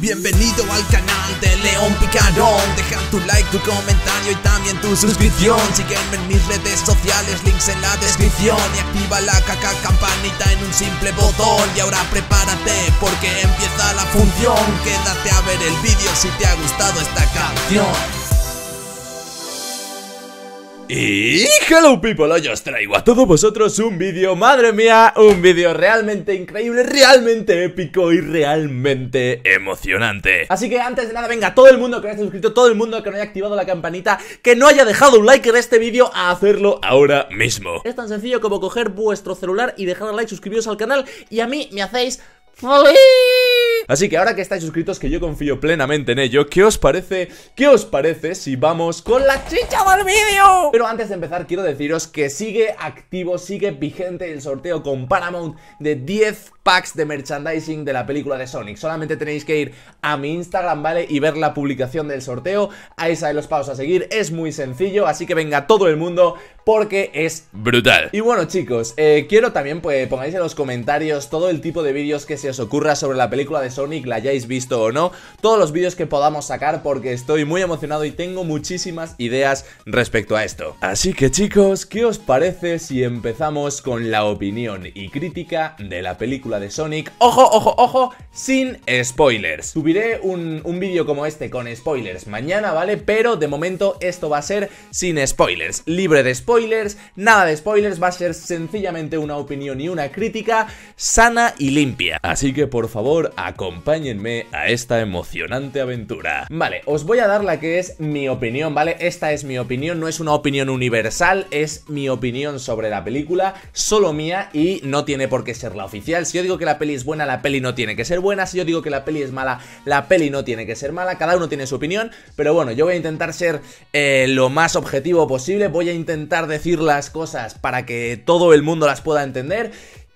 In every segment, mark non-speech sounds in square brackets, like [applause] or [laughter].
Bienvenido al canal de León Picarón Deja tu like, tu comentario y también tu suscripción Sígueme en mis redes sociales, links en la descripción Y activa la caca campanita en un simple botón Y ahora prepárate porque empieza la función Quédate a ver el vídeo si te ha gustado esta canción y hello people, hoy os traigo a todos vosotros un vídeo, madre mía, un vídeo realmente increíble, realmente épico y realmente emocionante Así que antes de nada, venga, todo el mundo que no haya suscrito, todo el mundo que no haya activado la campanita, que no haya dejado un like en este vídeo, a hacerlo ahora mismo Es tan sencillo como coger vuestro celular y dejar un like, suscribiros al canal y a mí me hacéis Así que ahora que estáis suscritos, que yo confío plenamente en ello, ¿qué os parece? ¿Qué os parece si vamos con la chicha del vídeo? Pero antes de empezar, quiero deciros que sigue activo, sigue vigente el sorteo con Paramount de 10 packs de merchandising de la película de Sonic. Solamente tenéis que ir a mi Instagram, ¿vale? Y ver la publicación del sorteo. Ahí sabéis los pasos a seguir, es muy sencillo, así que venga todo el mundo porque es brutal. Y bueno chicos, eh, quiero también pues pongáis en los comentarios todo el tipo de vídeos que se os ocurra sobre la película de Sonic, la hayáis visto o no, todos los vídeos que podamos sacar porque estoy muy emocionado y tengo muchísimas ideas respecto a esto. Así que chicos, ¿qué os parece si empezamos con la opinión y crítica de la película de Sonic? Ojo, ojo, ojo, sin spoilers. Subiré un, un vídeo como este con spoilers mañana, ¿vale? Pero de momento esto va a ser sin spoilers, libre de spoilers spoilers, nada de spoilers, va a ser sencillamente una opinión y una crítica sana y limpia. Así que por favor, acompáñenme a esta emocionante aventura. Vale, os voy a dar la que es mi opinión, ¿vale? Esta es mi opinión, no es una opinión universal, es mi opinión sobre la película, solo mía y no tiene por qué ser la oficial. Si yo digo que la peli es buena, la peli no tiene que ser buena, si yo digo que la peli es mala, la peli no tiene que ser mala, cada uno tiene su opinión, pero bueno, yo voy a intentar ser eh, lo más objetivo posible, voy a intentar decir las cosas para que todo el mundo las pueda entender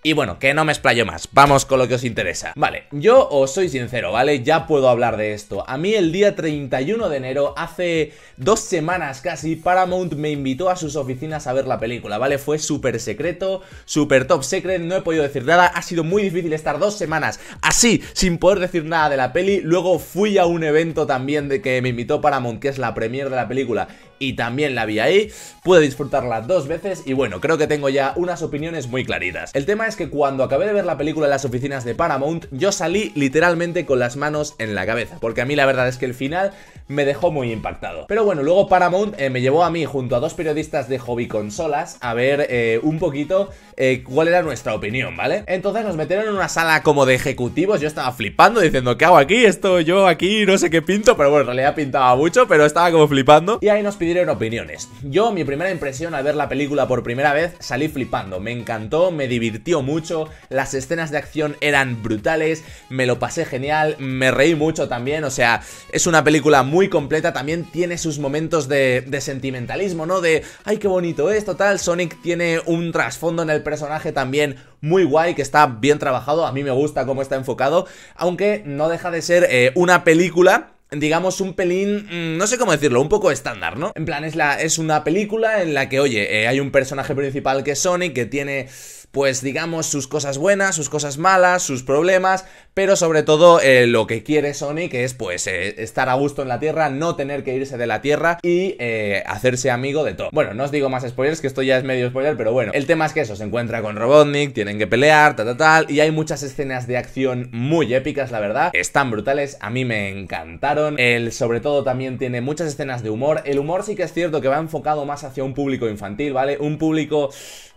y bueno, que no me explayo más, vamos con lo que os interesa. Vale, yo os soy sincero, ¿vale? Ya puedo hablar de esto. A mí el día 31 de enero, hace dos semanas casi, Paramount me invitó a sus oficinas a ver la película, ¿vale? Fue súper secreto, súper top secret, no he podido decir nada, ha sido muy difícil estar dos semanas así, sin poder decir nada de la peli. Luego fui a un evento también de que me invitó Paramount, que es la premier de la película, y también la vi ahí, pude disfrutarla dos veces y bueno, creo que tengo ya unas opiniones muy claridas... El tema es que cuando acabé de ver la película en las oficinas de Paramount, yo salí literalmente con las manos en la cabeza, porque a mí la verdad es que el final me dejó muy impactado. Pero bueno, luego Paramount eh, me llevó a mí junto a dos periodistas de hobby consolas a ver eh, un poquito eh, cuál era nuestra opinión, ¿vale? Entonces nos metieron en una sala como de ejecutivos, yo estaba flipando diciendo, ¿qué hago aquí? Esto yo aquí no sé qué pinto, pero bueno, en realidad pintaba mucho, pero estaba como flipando. Y ahí nos pidieron opiniones. Yo, mi primera impresión al ver la película por primera vez, salí flipando, me encantó, me divirtió mucho, las escenas de acción eran brutales, me lo pasé genial, me reí mucho también, o sea, es una película muy muy completa, también tiene sus momentos de, sentimentalismo, ¿no? De, ay, qué bonito es, total, Sonic tiene un trasfondo en el personaje también muy guay, que está bien trabajado, a mí me gusta cómo está enfocado, aunque no deja de ser eh, una película digamos, un pelín, mm, no sé cómo decirlo, un poco estándar, ¿no? En plan, es, la, es una película en la que, oye, eh, hay un personaje principal que es Sonic, que tiene, pues, digamos, sus cosas buenas, sus cosas malas, sus problemas, pero sobre todo eh, lo que quiere Sonic es, pues, eh, estar a gusto en la Tierra, no tener que irse de la Tierra y hacerse amigo de todo. Bueno, no os digo más spoilers, que esto ya es medio spoiler, pero bueno, el tema es que eso, se encuentra con Robotnik, tienen que pelear, tal, tal, tal, y hay muchas escenas de acción muy épicas, la verdad, están brutales, a mí me encantaron, el, sobre todo, también tiene muchas escenas de humor. El humor sí que es cierto que va enfocado más hacia un público infantil, ¿vale? Un público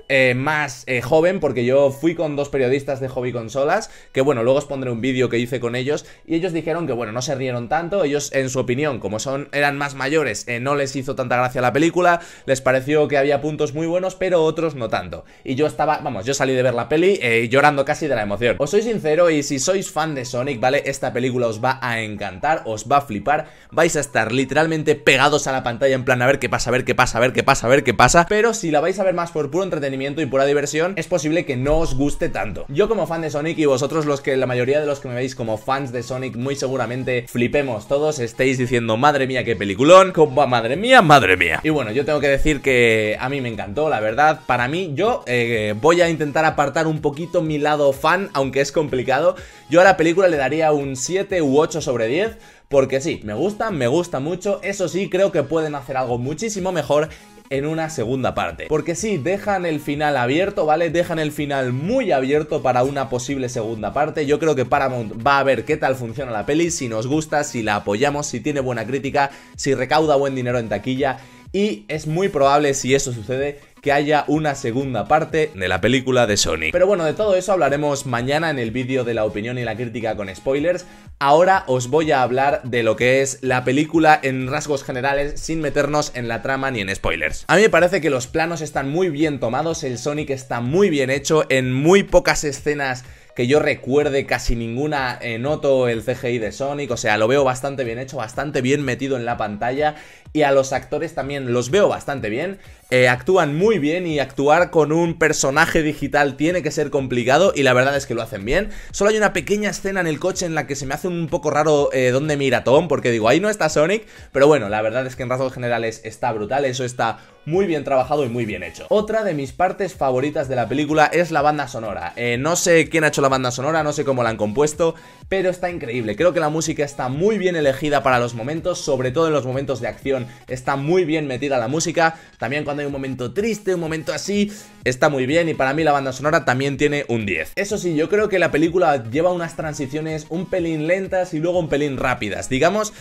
eh, más eh, joven, porque yo fui con dos periodistas de Hobby Consolas, que bueno, luego os pondré un vídeo que hice con ellos, y ellos dijeron que bueno, no se rieron tanto, ellos en su opinión, como son, eran más mayores, eh, no les hizo tanta gracia la película, les pareció que había puntos muy buenos, pero otros no tanto. Y yo estaba, vamos, yo salí de ver la peli llorando casi de la emoción. Os soy sincero, y si sois fan de Sonic, ¿vale? Esta película os va a encantar, os va a flipar, vais a estar literalmente pegados a la pantalla en plan a ver qué pasa, a ver qué pasa, a ver qué pasa, a ver qué pasa, pero si la vais a ver más por puro entretenimiento, y pura diversión, es posible que no os guste tanto. Yo como fan de Sonic y vosotros los que la mayoría de los que me veis como fans de Sonic muy seguramente flipemos todos, estéis diciendo madre mía qué peliculón, como madre mía, madre mía. Y bueno, yo tengo que decir que a mí me encantó, la verdad, para mí yo eh, voy a intentar apartar un poquito mi lado fan, aunque es complicado. Yo a la película le daría un 7 u 8 sobre 10, porque sí, me gusta, me gusta mucho, eso sí, creo que pueden hacer algo muchísimo mejor en una segunda parte. Porque sí, dejan el final abierto, ¿vale? Dejan el final muy abierto para una posible segunda parte. Yo creo que Paramount va a ver qué tal funciona la peli, si nos gusta, si la apoyamos, si tiene buena crítica, si recauda buen dinero en taquilla. Y es muy probable, si eso sucede, que haya una segunda parte de la película de Sonic. Pero bueno, de todo eso hablaremos mañana en el vídeo de la opinión y la crítica con spoilers. Ahora os voy a hablar de lo que es la película en rasgos generales sin meternos en la trama ni en spoilers. A mí me parece que los planos están muy bien tomados, el Sonic está muy bien hecho, en muy pocas escenas que yo recuerde casi ninguna. noto el CGI de Sonic, o sea, lo veo bastante bien hecho, bastante bien metido en la pantalla. Y a los actores también los veo bastante bien. Eh, actúan muy bien y actuar con un personaje digital tiene que ser complicado y la verdad es que lo hacen bien. Solo hay una pequeña escena en el coche en la que se me hace un poco raro eh, dónde mira Tom, porque digo, ahí no está Sonic, pero bueno, la verdad es que en rasgos generales está brutal, eso está muy bien trabajado y muy bien hecho. Otra de mis partes favoritas de la película es la banda sonora. Eh, no sé quién ha hecho la banda sonora, no sé cómo la han compuesto, pero está increíble. Creo que la música está muy bien elegida para los momentos, sobre todo en los momentos de acción. Está muy bien metida la música, también cuando hay un momento triste, un momento así, está muy bien y para mí la banda sonora también tiene un 10. Eso sí, yo creo que la película lleva unas transiciones un pelín lentas y luego un pelín rápidas. Digamos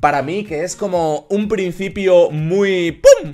para mí que es como un principio muy... ¡Pum!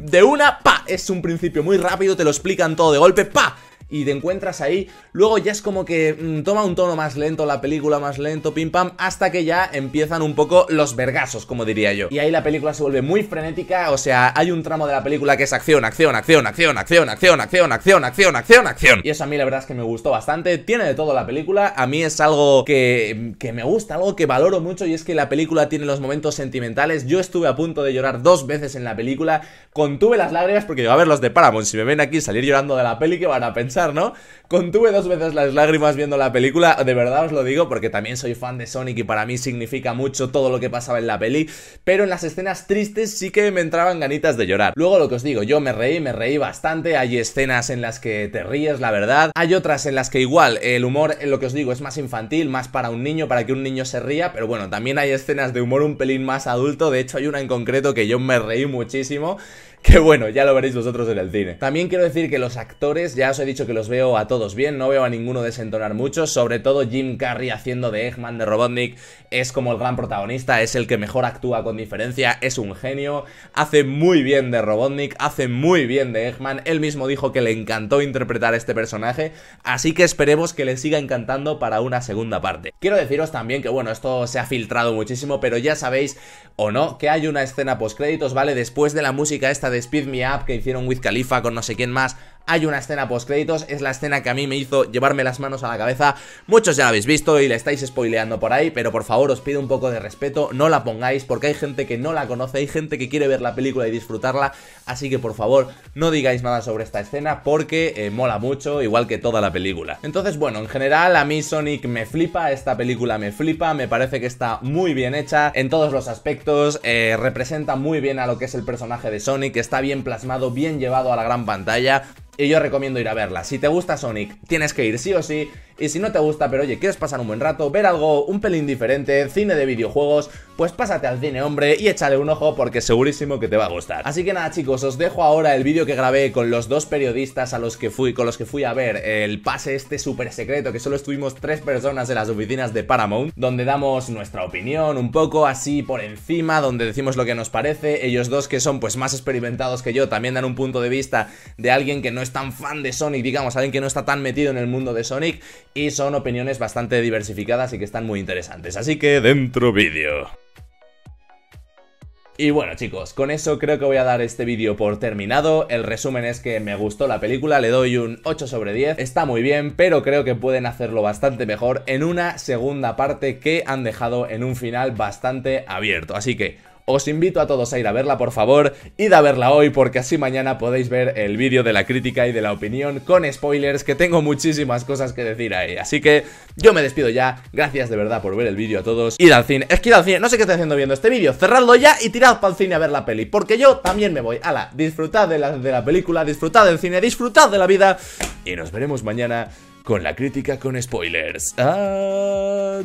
[laughs] De una, pa. Es un principio muy rápido, te lo explican todo de golpe, pa y te encuentras ahí. Luego ya es como que toma un tono más lento, la película más lento, pim pam, hasta que ya empiezan un poco los vergasos, como diría yo. Y ahí la película se vuelve muy frenética, o sea, hay un tramo de la película que es acción, acción, acción, acción, acción, acción, acción, acción, acción, acción, acción. Y eso a mí la verdad es que me gustó bastante, tiene de todo la película, a mí es algo que, me gusta, algo que valoro mucho y es que la película tiene los momentos sentimentales, yo estuve a punto de llorar dos veces en la película, contuve las lágrimas porque yo a ver los de Paramount, si me ven aquí salir llorando de la peli, que van a pensar? ¿no? Contuve dos veces las lágrimas viendo la película, de verdad os lo digo, porque también soy fan de Sonic y para mí significa mucho todo lo que pasaba en la peli, pero en las escenas tristes sí que me entraban ganitas de llorar. Luego lo que os digo, yo me reí, me reí bastante, hay escenas en las que te ríes, la verdad, hay otras en las que igual el humor, eh, lo que os digo, es más infantil, más para un niño, para que un niño se ría, pero bueno, también hay escenas de humor un pelín más adulto, de hecho hay una en concreto que yo me reí muchísimo [laughs] que bueno, ya lo veréis vosotros en el cine. También quiero decir que los actores, ya os he dicho que los veo a todos bien, no veo a ninguno desentonar mucho, sobre todo Jim Carrey haciendo de Eggman de Robotnik, es como el gran protagonista, es el que mejor actúa con diferencia, es un genio, hace muy bien de Robotnik, hace muy bien de Eggman, él mismo dijo que le encantó interpretar este personaje, así que esperemos que le siga encantando para una segunda parte. Quiero deciros también que bueno, esto se ha filtrado muchísimo, pero ya sabéis o no que hay una escena post créditos, ¿vale? Después de la música esta de Speed Me Up que hicieron With Khalifa con no sé quién más hay una escena post créditos, es la escena que a mí me hizo llevarme las manos a la cabeza. Muchos ya la habéis visto y la estáis spoileando por ahí, pero por favor os pido un poco de respeto, no la pongáis porque hay gente que no la conoce, hay gente que quiere ver la película y disfrutarla, así que por favor no digáis nada sobre esta escena porque eh, mola mucho, igual que toda la película. Entonces bueno, en general a mí Sonic me flipa, esta película me flipa, me parece que está muy bien hecha en todos los aspectos, eh, representa muy bien a lo que es el personaje de Sonic, está bien plasmado, bien llevado a la gran pantalla, y yo recomiendo ir a verla. Si te gusta Sonic, tienes que ir sí o sí. Y si no te gusta, pero oye, quieres pasar un buen rato, ver algo un pelín diferente, cine de videojuegos, pues pásate al cine, hombre, y échale un ojo porque segurísimo que te va a gustar. Así que nada, chicos, os dejo ahora el vídeo que grabé con los dos periodistas a los que fui, con los que fui a ver el pase este súper secreto, que solo estuvimos tres personas en las oficinas de Paramount, donde damos nuestra opinión un poco así por encima, donde decimos lo que nos parece. Ellos dos que son pues más experimentados que yo, también dan un punto de vista de alguien que no es tan fan de Sonic, digamos, alguien que no está tan metido en el mundo de Sonic y son opiniones bastante diversificadas y que están muy interesantes. Así que dentro vídeo. Y bueno chicos, con eso creo que voy a dar este vídeo por terminado, el resumen es que me gustó la película, le doy un 8 sobre 10, está muy bien, pero creo que pueden hacerlo bastante mejor en una segunda parte que han dejado en un final bastante abierto, así que os invito a todos a ir a verla, por favor, id a verla hoy porque así mañana podéis ver el vídeo de la crítica y de la opinión con spoilers, que tengo muchísimas cosas que decir ahí. Así que yo me despido ya, gracias de verdad por ver el vídeo a todos. Id al cine, es que id al cine, no sé qué estoy haciendo viendo este vídeo, cerradlo ya y tirad para el cine a ver la peli, porque yo también me voy. Ala, disfrutad de la, de la película, disfrutad del cine, disfrutad de la vida y nos veremos mañana con la crítica con spoilers. Adiós.